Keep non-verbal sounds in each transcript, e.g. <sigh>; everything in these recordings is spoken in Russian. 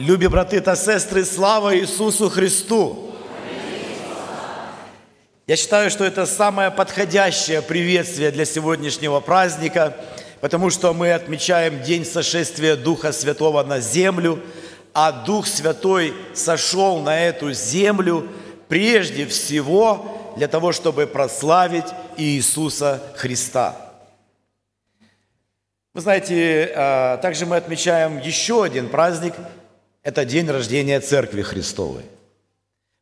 Любі брати та сестри, слава Иисусу Христу! Я считаю, что это самое подходящее приветствие для сегодняшнего праздника, потому что мы отмечаем день сошествия Духа Святого на землю, а Дух Святой сошел на эту землю прежде всего для того, чтобы прославить Иисуса Христа. Вы знаете, а, также мы отмечаем еще один праздник – это день рождения Церкви Христовой.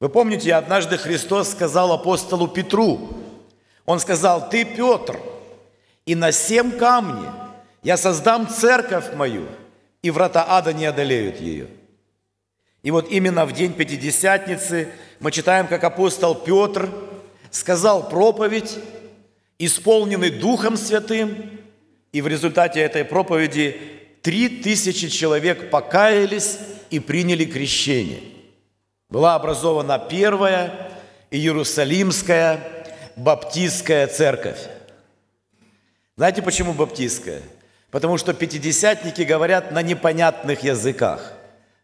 Вы помните, однажды Христос сказал апостолу Петру, он сказал, ты, Петр, и на семь камней я создам церковь мою, и врата ада не одолеют ее. И вот именно в день Пятидесятницы мы читаем, как апостол Петр сказал проповедь, исполненный Духом Святым, и в результате этой проповеди Три тысячи человек покаялись и приняли крещение. Была образована первая Иерусалимская Баптистская церковь. Знаете, почему баптистская? Потому что пятидесятники говорят на непонятных языках,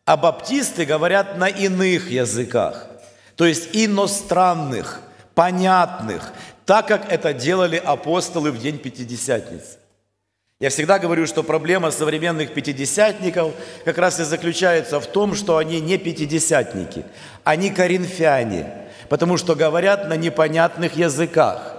а баптисты говорят на иных языках, то есть иностранных, понятных, так как это делали апостолы в день пятидесятницы. Я всегда говорю, что проблема современных пятидесятников как раз и заключается в том, что они не пятидесятники, они коринфяне, потому что говорят на непонятных языках.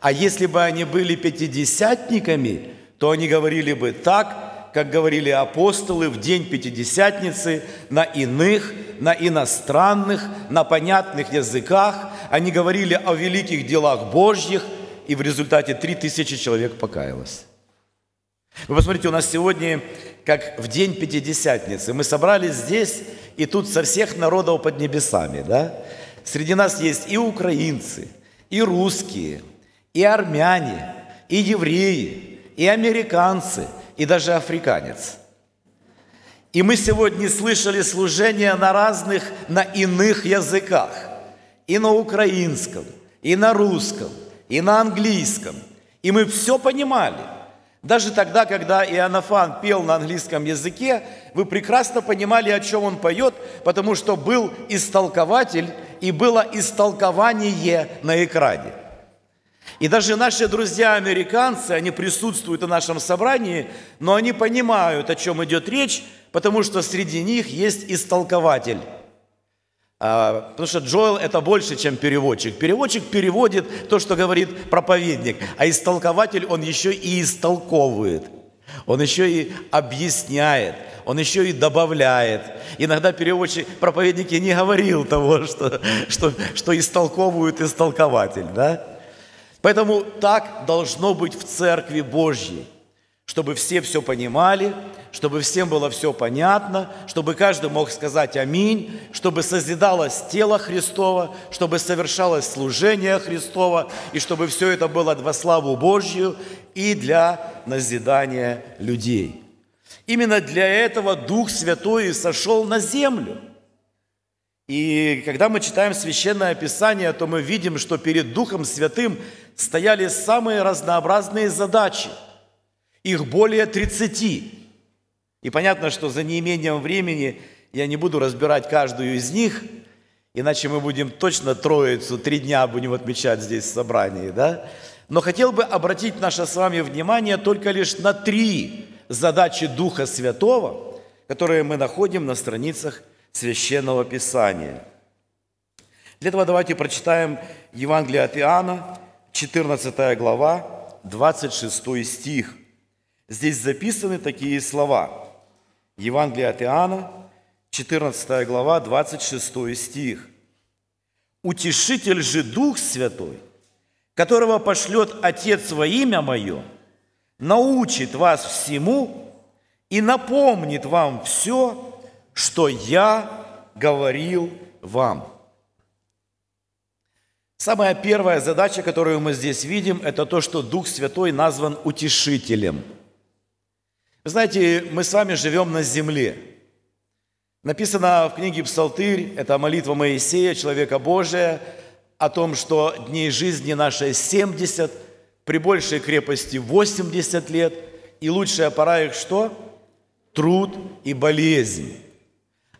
А если бы они были пятидесятниками, то они говорили бы так, как говорили апостолы в день Пятидесятницы на иных, на иностранных, на понятных языках. Они говорили о великих делах Божьих, и в результате три тысячи человек покаялось. Вы посмотрите, у нас сегодня, как в день Пятидесятницы, мы собрались здесь, и тут со всех народов под небесами, да? Среди нас есть и украинцы, и русские, и армяне, и евреи, и американцы, и даже африканец. И мы сегодня слышали служение на разных, на иных языках. И на украинском, и на русском, и на английском. И мы все понимали – даже тогда, когда Иоаннафан пел на английском языке, вы прекрасно понимали, о чем он поет, потому что был истолкователь и было истолкование на экране. И даже наши друзья-американцы, они присутствуют в нашем собрании, но они понимают, о чем идет речь, потому что среди них есть истолкователь. А, потому что Джоэл – это больше, чем переводчик. Переводчик переводит то, что говорит проповедник, а истолкователь, он еще и истолковывает. Он еще и объясняет, он еще и добавляет. Иногда переводчик, проповедники не говорил того, что, что, что истолковывает истолкователь. Да? Поэтому так должно быть в Церкви Божьей чтобы все все понимали, чтобы всем было все понятно, чтобы каждый мог сказать «Аминь», чтобы созидалось тело Христова, чтобы совершалось служение Христова, и чтобы все это было во славу Божью и для назидания людей. Именно для этого Дух Святой и сошел на землю. И когда мы читаем Священное Писание, то мы видим, что перед Духом Святым стояли самые разнообразные задачи – их более 30. И понятно, что за неимением времени я не буду разбирать каждую из них, иначе мы будем точно троицу, три дня будем отмечать здесь в собрании, да? Но хотел бы обратить наше с вами внимание только лишь на три задачи Духа Святого, которые мы находим на страницах Священного Писания. Для этого давайте прочитаем Евангелие от Иоанна, 14 глава, 26 стих. Здесь записаны такие слова. Евангелие от Иоанна, 14 глава, 26 стих. «Утешитель же Дух Святой, которого пошлет Отец во имя Мое, научит вас всему и напомнит вам все, что я говорил вам». Самая первая задача, которую мы здесь видим, это то, что Дух Святой назван утешителем – вы знаете, мы с вами живем на земле. Написано в книге «Псалтырь», это молитва Моисея, человека Божия, о том, что дней жизни нашей 70, при большей крепости 80 лет, и лучшая пора их что? Труд и болезнь.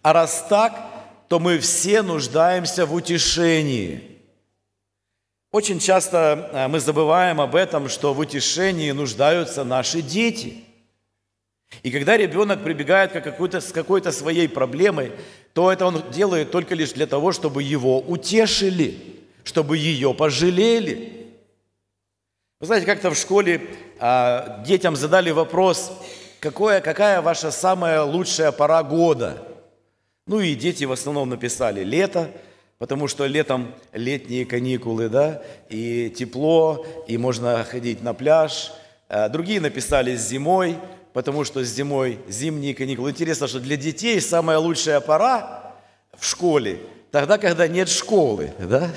А раз так, то мы все нуждаемся в утешении – очень часто э, мы забываем об этом, что в утешении нуждаются наши дети. И когда ребенок прибегает к какой-то, с какой-то своей проблемой, то это он делает только лишь для того, чтобы его утешили, чтобы ее пожалели. Вы знаете, как-то в школе а, детям задали вопрос, какое, какая ваша самая лучшая пора года? Ну и дети в основном написали лето, потому что летом летние каникулы, да, и тепло, и можно ходить на пляж. А, другие написали зимой – потому что зимой зимние каникулы. Интересно, что для детей самая лучшая пора в школе, тогда, когда нет школы. Да?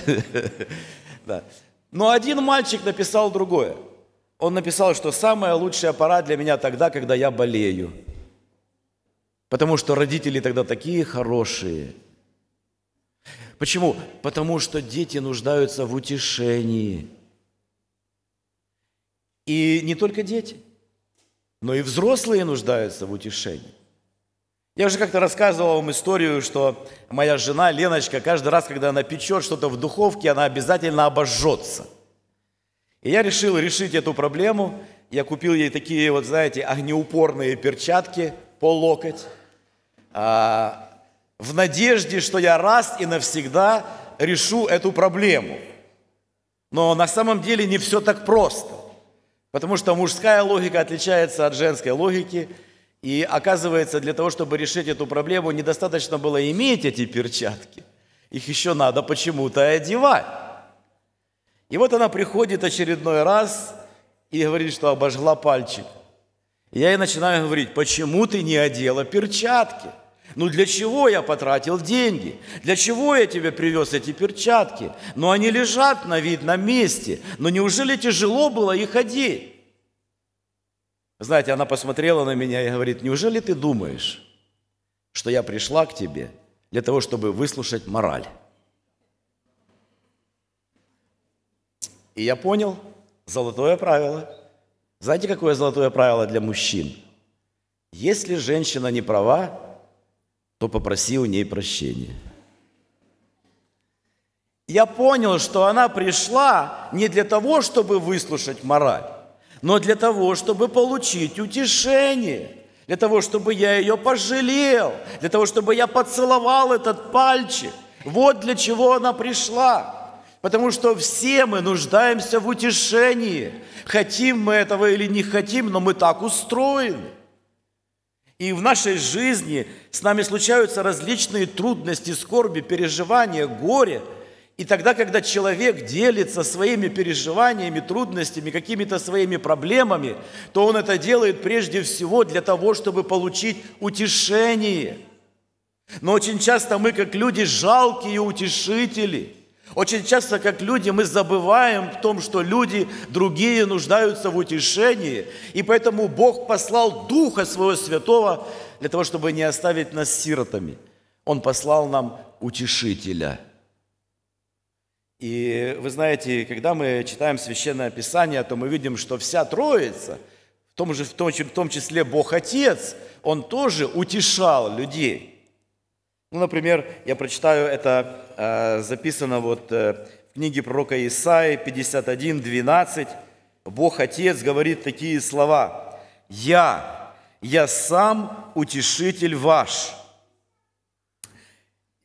<laughs> да. Но один мальчик написал другое. Он написал, что самая лучшая пора для меня тогда, когда я болею. Потому что родители тогда такие хорошие. Почему? Потому что дети нуждаются в утешении. И не только дети но и взрослые нуждаются в утешении. Я уже как-то рассказывал вам историю, что моя жена Леночка каждый раз, когда она печет что-то в духовке, она обязательно обожжется. И я решил решить эту проблему. Я купил ей такие вот, знаете, огнеупорные перчатки по локоть, а, в надежде, что я раз и навсегда решу эту проблему. Но на самом деле не все так просто. Потому что мужская логика отличается от женской логики. И оказывается, для того, чтобы решить эту проблему, недостаточно было иметь эти перчатки. Их еще надо почему-то одевать. И вот она приходит очередной раз и говорит, что обожгла пальчик. я ей начинаю говорить, почему ты не одела перчатки? Ну для чего я потратил деньги? Для чего я тебе привез эти перчатки? Ну они лежат на видном месте. Но ну, неужели тяжело было их одеть? Знаете, она посмотрела на меня и говорит, неужели ты думаешь, что я пришла к тебе для того, чтобы выслушать мораль? И я понял золотое правило. Знаете, какое золотое правило для мужчин? Если женщина не права, то попроси у ней прощения. Я понял, что она пришла не для того, чтобы выслушать мораль, но для того, чтобы получить утешение, для того, чтобы я ее пожалел, для того, чтобы я поцеловал этот пальчик. Вот для чего она пришла. Потому что все мы нуждаемся в утешении. Хотим мы этого или не хотим, но мы так устроены. И в нашей жизни с нами случаются различные трудности, скорби, переживания, горе. И тогда, когда человек делится своими переживаниями, трудностями, какими-то своими проблемами, то он это делает прежде всего для того, чтобы получить утешение. Но очень часто мы, как люди, жалкие утешители – очень часто, как люди, мы забываем в том, что люди другие нуждаются в утешении, и поэтому Бог послал Духа Своего Святого для того, чтобы не оставить нас сиротами. Он послал нам утешителя. И вы знаете, когда мы читаем Священное Писание, то мы видим, что вся Троица, в том, же, в том, числе Бог Отец, Он тоже утешал людей – ну, например, я прочитаю, это э, записано вот э, в книге пророка Исаи 51, 12. Бог Отец говорит такие слова. «Я, я сам утешитель ваш».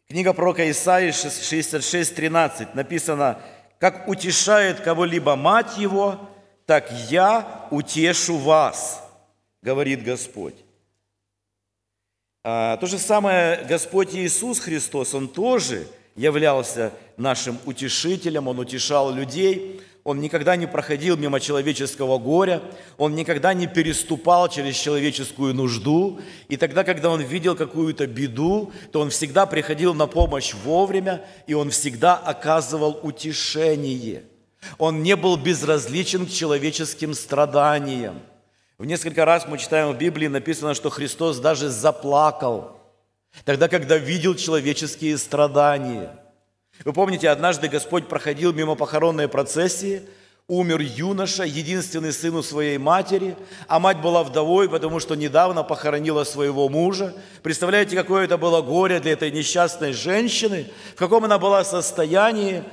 Книга пророка Исаии 66, 13 написано, «Как утешает кого-либо мать его, так я утешу вас, говорит Господь. А, то же самое Господь Иисус Христос, Он тоже являлся нашим утешителем, Он утешал людей, Он никогда не проходил мимо человеческого горя, Он никогда не переступал через человеческую нужду, и тогда, когда Он видел какую-то беду, то Он всегда приходил на помощь вовремя, и Он всегда оказывал утешение. Он не был безразличен к человеческим страданиям – в несколько раз мы читаем в Библии, написано, что Христос даже заплакал, тогда, когда видел человеческие страдания. Вы помните, однажды Господь проходил мимо похоронной процессии, умер юноша, единственный сын у своей матери, а мать была вдовой, потому что недавно похоронила своего мужа. Представляете, какое это было горе для этой несчастной женщины, в каком она была состоянии,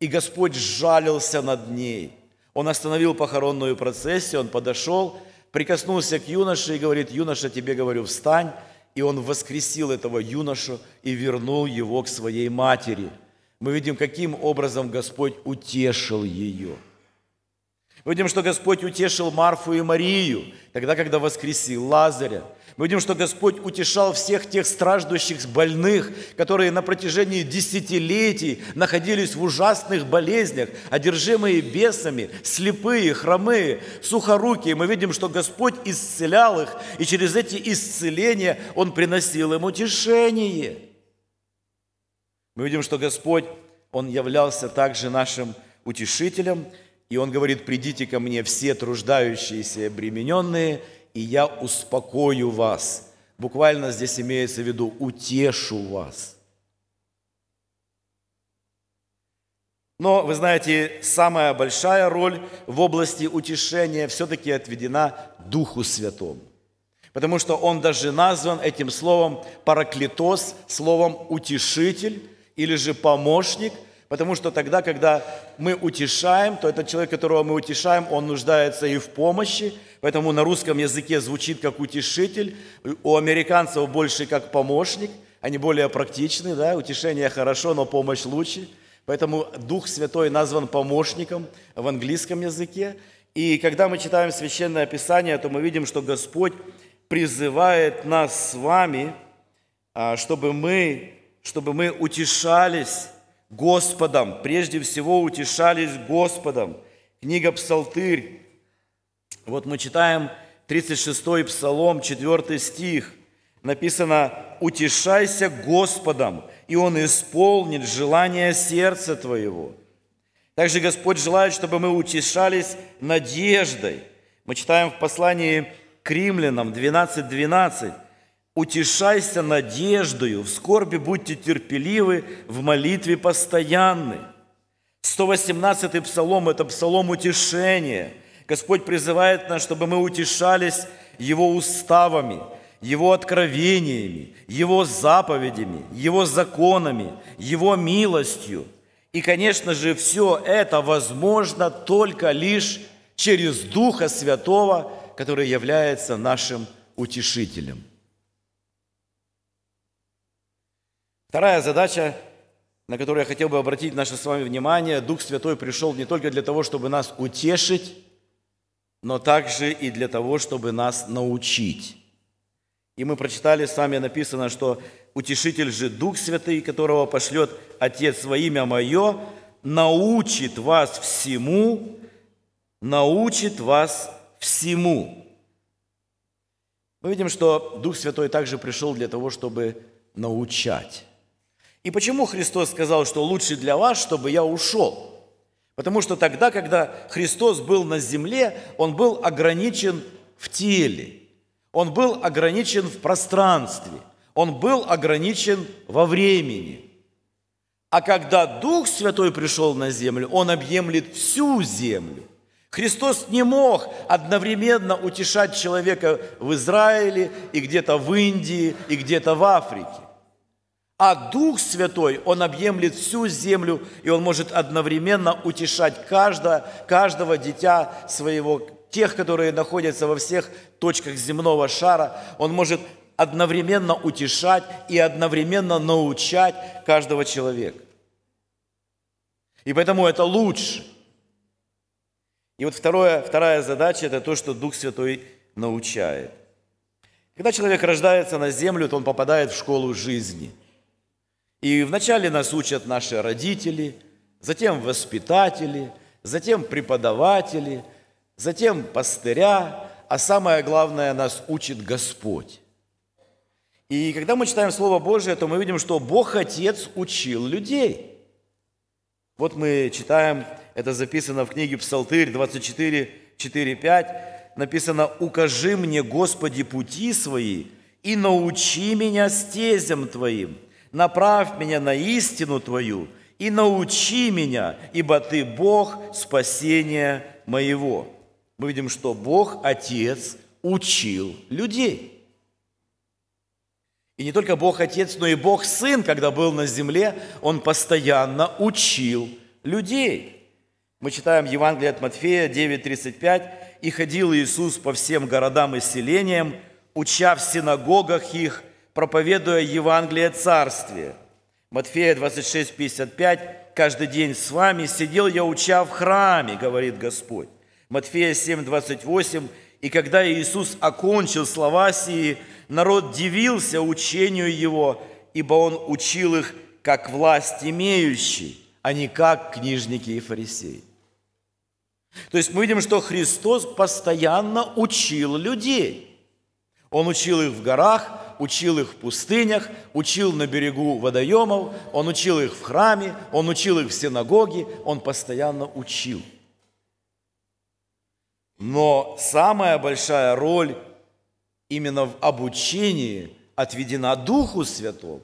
и Господь жалился над ней. Он остановил похоронную процессию, он подошел, прикоснулся к юноше и говорит, юноша, тебе говорю, встань. И он воскресил этого юношу и вернул его к своей матери. Мы видим, каким образом Господь утешил ее. Мы видим, что Господь утешил Марфу и Марию, тогда, когда воскресил Лазаря – мы видим, что Господь утешал всех тех страждущих больных, которые на протяжении десятилетий находились в ужасных болезнях, одержимые бесами, слепые, хромые, сухорукие. Мы видим, что Господь исцелял их, и через эти исцеления Он приносил им утешение. Мы видим, что Господь, Он являлся также нашим утешителем, и Он говорит, придите ко мне все труждающиеся и обремененные – и я успокою вас. Буквально здесь имеется в виду утешу вас. Но, вы знаете, самая большая роль в области утешения все-таки отведена Духу Святому. Потому что он даже назван этим словом параклитос, словом утешитель или же помощник, потому что тогда, когда мы утешаем, то этот человек, которого мы утешаем, он нуждается и в помощи, Поэтому на русском языке звучит как утешитель, у американцев больше как помощник, они более практичны, да, утешение хорошо, но помощь лучше. Поэтому Дух Святой назван помощником в английском языке. И когда мы читаем Священное Писание, то мы видим, что Господь призывает нас с вами, а, чтобы мы, чтобы мы утешались Господом, прежде всего утешались Господом. Книга «Псалтырь», вот мы читаем 36-й Псалом, 4 стих. Написано, «Утешайся Господом, и Он исполнит желание сердца твоего». Также Господь желает, чтобы мы утешались надеждой. Мы читаем в послании к римлянам 12.12. 12, «Утешайся надеждою, в скорби будьте терпеливы, в молитве постоянны». 118-й псалом – это псалом утешения – Господь призывает нас, чтобы мы утешались Его уставами, Его откровениями, Его заповедями, Его законами, Его милостью. И, конечно же, все это возможно только лишь через Духа Святого, который является нашим утешителем. Вторая задача, на которую я хотел бы обратить наше с вами внимание, Дух Святой пришел не только для того, чтобы нас утешить, но также и для того, чтобы нас научить. И мы прочитали, с вами написано, что «Утешитель же Дух Святый, которого пошлет Отец во имя Мое, научит вас всему, научит вас всему». Мы видим, что Дух Святой также пришел для того, чтобы научать. И почему Христос сказал, что лучше для вас, чтобы я ушел? Потому что тогда, когда Христос был на земле, Он был ограничен в теле, Он был ограничен в пространстве, Он был ограничен во времени. А когда Дух Святой пришел на землю, Он объемлет всю землю. Христос не мог одновременно утешать человека в Израиле и где-то в Индии, и где-то в Африке. А Дух Святой, Он объемлет всю землю, и Он может одновременно утешать каждого, каждого дитя своего, тех, которые находятся во всех точках земного шара. Он может одновременно утешать и одновременно научать каждого человека. И поэтому это лучше. И вот второе, вторая задача – это то, что Дух Святой научает. Когда человек рождается на землю, то он попадает в школу жизни – и вначале нас учат наши родители, затем воспитатели, затем преподаватели, затем пастыря, а самое главное, нас учит Господь. И когда мы читаем Слово Божие, то мы видим, что Бог Отец учил людей. Вот мы читаем, это записано в книге Псалтырь 24, 4, 5, написано «Укажи мне, Господи, пути свои, и научи меня стезям Твоим» направь меня на истину Твою и научи меня, ибо Ты Бог спасения моего». Мы видим, что Бог, Отец, учил людей – и не только Бог Отец, но и Бог Сын, когда был на земле, Он постоянно учил людей. Мы читаем Евангелие от Матфея 9:35. «И ходил Иисус по всем городам и селениям, уча в синагогах их проповедуя Евангелие Царствия. Матфея 26, 55. «Каждый день с вами сидел я, уча в храме, говорит Господь». Матфея 7, 28. «И когда Иисус окончил слова сии, народ дивился учению Его, ибо Он учил их, как власть имеющий, а не как книжники и фарисеи». То есть мы видим, что Христос постоянно учил людей. Он учил их в горах, учил их в пустынях, учил на берегу водоемов, он учил их в храме, он учил их в синагоге, он постоянно учил. Но самая большая роль именно в обучении отведена Духу Святому,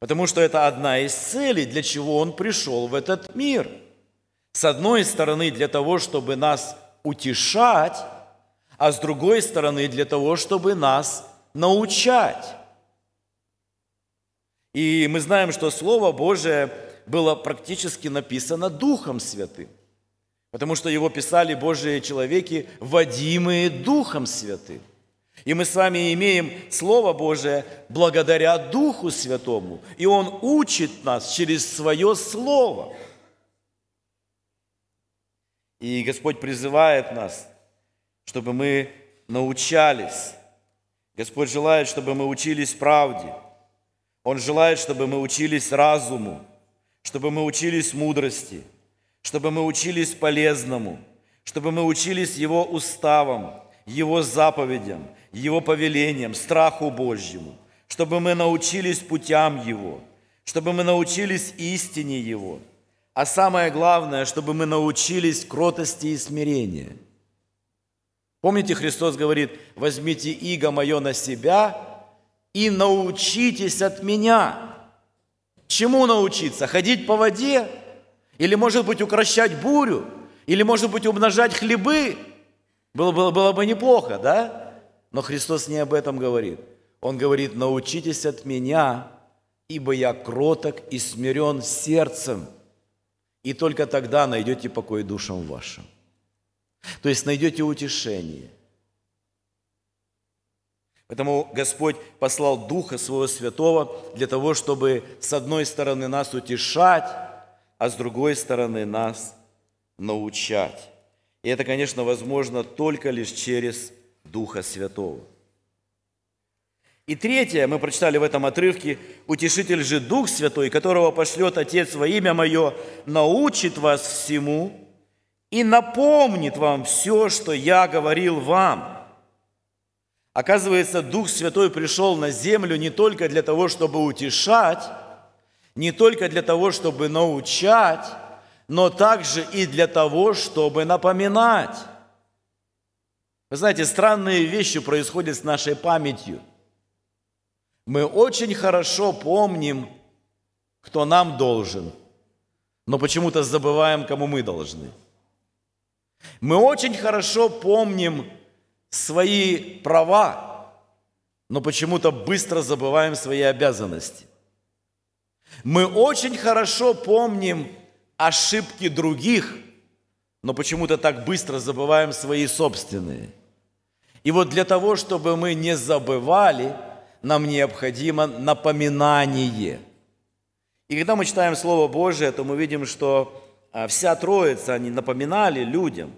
потому что это одна из целей, для чего он пришел в этот мир. С одной стороны, для того, чтобы нас утешать, а с другой стороны, для того, чтобы нас научать. И мы знаем, что Слово Божие было практически написано Духом Святым, потому что его писали Божьи человеки, водимые Духом Святым. И мы с вами имеем Слово Божие благодаря Духу Святому. И Он учит нас через Свое Слово. И Господь призывает нас, чтобы мы научались Господь желает, чтобы мы учились правде. Он желает, чтобы мы учились разуму, чтобы мы учились мудрости, чтобы мы учились полезному, чтобы мы учились Его уставам, Его заповедям, Его повелениям, страху Божьему, чтобы мы научились путям Его, чтобы мы научились истине Его, а самое главное, чтобы мы научились кротости и смирению – Помните, Христос говорит, возьмите иго мое на себя и научитесь от меня. Чему научиться? Ходить по воде? Или, может быть, укращать бурю? Или, может быть, умножать хлебы? Было, было, было бы неплохо, да? Но Христос не об этом говорит. Он говорит, научитесь от меня, ибо я кроток и смирен сердцем, и только тогда найдете покой душам вашим. То есть найдете утешение. Поэтому Господь послал Духа Своего Святого для того, чтобы с одной стороны нас утешать, а с другой стороны нас научать. И это, конечно, возможно только лишь через Духа Святого. И третье, мы прочитали в этом отрывке, «Утешитель же Дух Святой, которого пошлет Отец во имя Мое, научит вас всему, и напомнит вам все, что я говорил вам». Оказывается, Дух Святой пришел на землю не только для того, чтобы утешать, не только для того, чтобы научать, но также и для того, чтобы напоминать. Вы знаете, странные вещи происходят с нашей памятью. Мы очень хорошо помним, кто нам должен, но почему-то забываем, кому мы должны – мы очень хорошо помним свои права, но почему-то быстро забываем свои обязанности. Мы очень хорошо помним ошибки других, но почему-то так быстро забываем свои собственные. И вот для того, чтобы мы не забывали, нам необходимо напоминание. И когда мы читаем Слово Божие, то мы видим, что а вся Троица, они напоминали людям.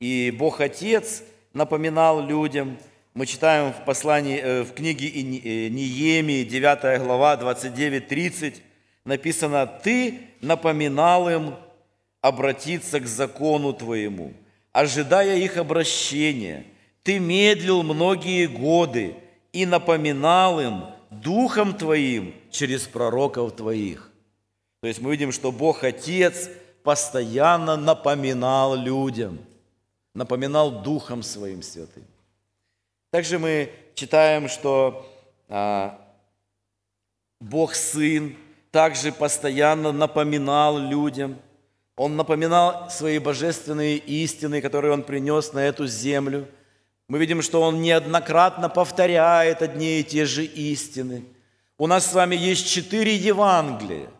И Бог Отец напоминал людям. Мы читаем в, послании, э, в книге Ниемии, э, 9 глава, 29-30, написано, «Ты напоминал им обратиться к закону Твоему, ожидая их обращения. Ты медлил многие годы и напоминал им Духом Твоим через пророков Твоих». То есть мы видим, что Бог Отец – постоянно напоминал людям, напоминал Духом Своим Святым. Также мы читаем, что а, Бог Сын также постоянно напоминал людям, Он напоминал свои божественные истины, которые Он принес на эту землю. Мы видим, что Он неоднократно повторяет одни и те же истины. У нас с вами есть четыре Евангелия –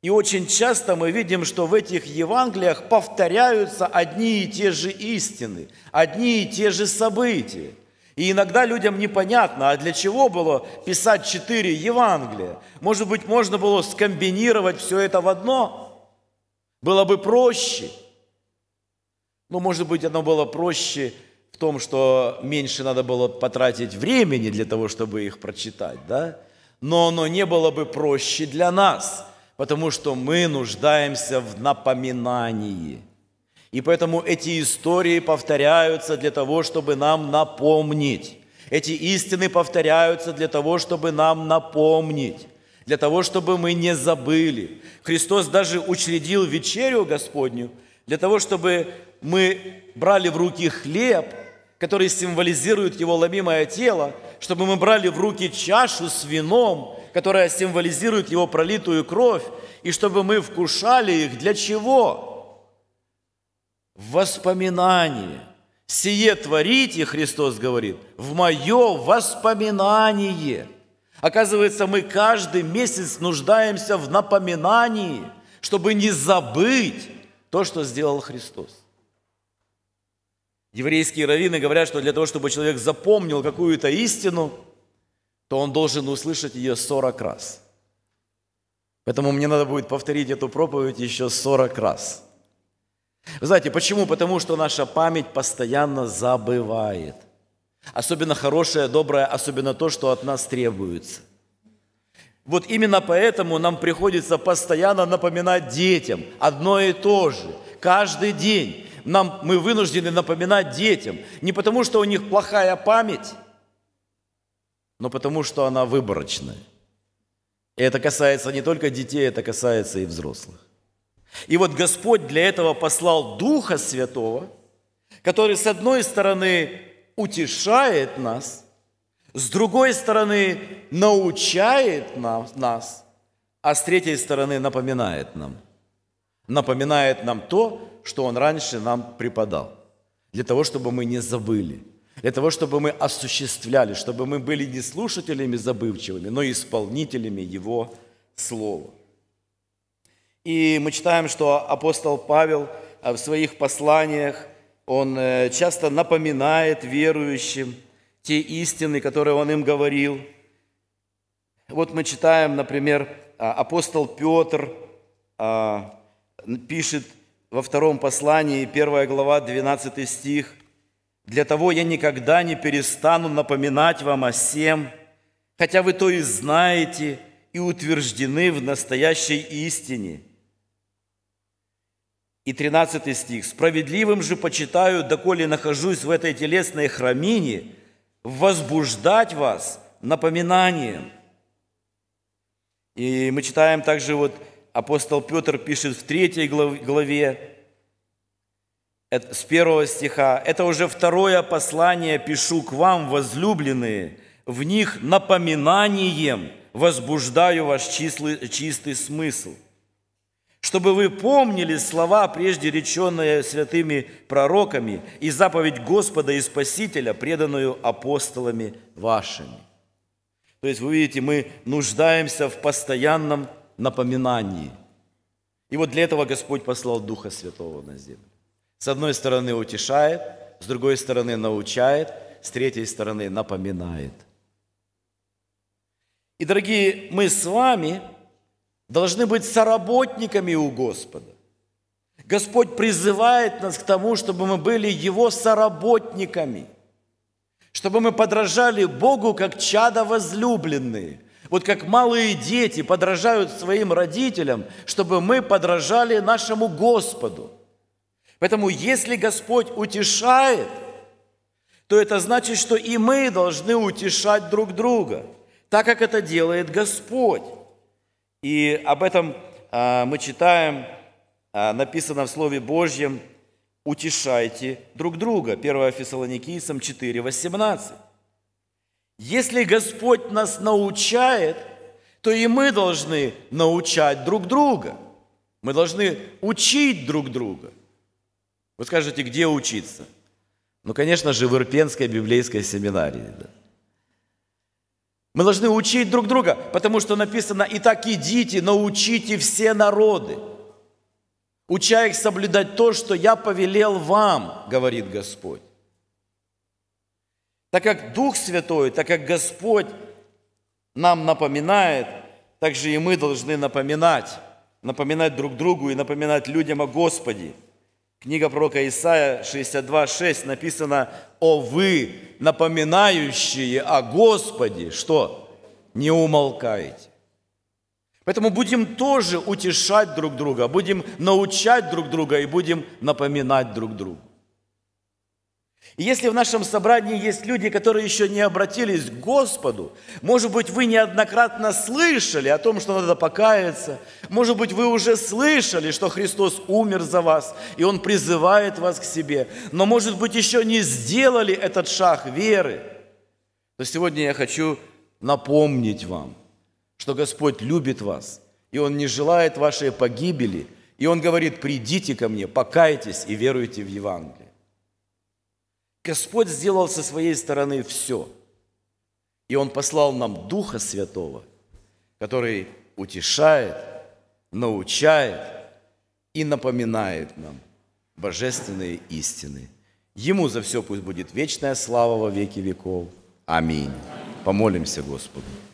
и очень часто мы видим, что в этих Евангелиях повторяются одни и те же истины, одни и те же события. И иногда людям непонятно, а для чего было писать четыре Евангелия? Может быть, можно было скомбинировать все это в одно? Было бы проще. Ну, может быть, оно было проще в том, что меньше надо было потратить времени для того, чтобы их прочитать, да? Но оно не было бы проще для нас – потому что мы нуждаемся в напоминании. И поэтому эти истории повторяются для того, чтобы нам напомнить. Эти истины повторяются для того, чтобы нам напомнить, для того, чтобы мы не забыли. Христос даже учредил вечерю Господню для того, чтобы мы брали в руки хлеб, который символизирует его ломимое тело – чтобы мы брали в руки чашу с вином, которая символизирует его пролитую кровь, и чтобы мы вкушали их. Для чего? В воспоминание. Сие творите, Христос говорит, в мое воспоминание. Оказывается, мы каждый месяц нуждаемся в напоминании, чтобы не забыть то, что сделал Христос. Еврейские раввины говорят, что для того, чтобы человек запомнил какую-то истину, то он должен услышать ее 40 раз. Поэтому мне надо будет повторить эту проповедь еще 40 раз. Вы знаете, почему? Потому что наша память постоянно забывает. Особенно хорошее, доброе, особенно то, что от нас требуется. Вот именно поэтому нам приходится постоянно напоминать детям одно и то же, каждый день нам, мы вынуждены напоминать детям. Не потому, что у них плохая память, но потому, что она выборочная. И это касается не только детей, это касается и взрослых. И вот Господь для этого послал Духа Святого, который, с одной стороны, утешает нас, с другой стороны, научает нас, а с третьей стороны, напоминает нам. Напоминает нам то, что Он раньше нам преподал, для того, чтобы мы не забыли, для того, чтобы мы осуществляли, чтобы мы были не слушателями забывчивыми, но исполнителями Его Слова. И мы читаем, что апостол Павел э, в своих посланиях, он э, часто напоминает верующим те истины, которые он им говорил. Вот мы читаем, например, а, апостол Петр а, пишет во втором послании, первая глава, 12 стих. «Для того я никогда не перестану напоминать вам о всем, хотя вы то и знаете и утверждены в настоящей истине». И 13 стих. «Справедливым же почитаю, доколе нахожусь в этой телесной храмине, возбуждать вас напоминанием». И мы читаем также вот апостол Петр пишет в третьей главе, с первого стиха, «Это уже второе послание пишу к вам, возлюбленные, в них напоминанием возбуждаю ваш числый, чистый смысл» чтобы вы помнили слова, прежде реченные святыми пророками, и заповедь Господа и Спасителя, преданную апостолами вашими. То есть, вы видите, мы нуждаемся в постоянном напоминании. И вот для этого Господь послал Духа Святого на землю. С одной стороны утешает, с другой стороны научает, с третьей стороны напоминает. И, дорогие, мы с вами должны быть соработниками у Господа. Господь призывает нас к тому, чтобы мы были Его соработниками, чтобы мы подражали Богу, как чада возлюбленные – вот как малые дети подражают своим родителям, чтобы мы подражали нашему Господу. Поэтому если Господь утешает, то это значит, что и мы должны утешать друг друга, так как это делает Господь. И об этом а, мы читаем, а, написано в Слове Божьем, «Утешайте друг друга» 1 Фессалоникийцам 4, 18. Если Господь нас научает, то и мы должны научать друг друга. Мы должны учить друг друга. Вы скажете, где учиться? Ну, конечно же, в Ирпенской библейской семинарии. Да. Мы должны учить друг друга, потому что написано, и «Итак идите, научите все народы, уча их соблюдать то, что я повелел вам», говорит Господь. Так как Дух Святой, так как Господь нам напоминает, так же и мы должны напоминать, напоминать друг другу и напоминать людям о Господе. Книга пророка Исаия 62:6 написано: "О вы, напоминающие о Господе, что не умолкаете". Поэтому будем тоже утешать друг друга, будем научать друг друга и будем напоминать друг другу. И если в нашем собрании есть люди, которые еще не обратились к Господу, может быть, вы неоднократно слышали о том, что надо покаяться, может быть, вы уже слышали, что Христос умер за вас, и Он призывает вас к себе, но, может быть, еще не сделали этот шаг веры, то сегодня я хочу напомнить вам, что Господь любит вас, и Он не желает вашей погибели, и Он говорит, придите ко мне, покайтесь и веруйте в Евангелие. Господь сделал со своей стороны все. И Он послал нам Духа Святого, который утешает, научает и напоминает нам божественные истины. Ему за все пусть будет вечная слава во веки веков. Аминь. Помолимся Господу.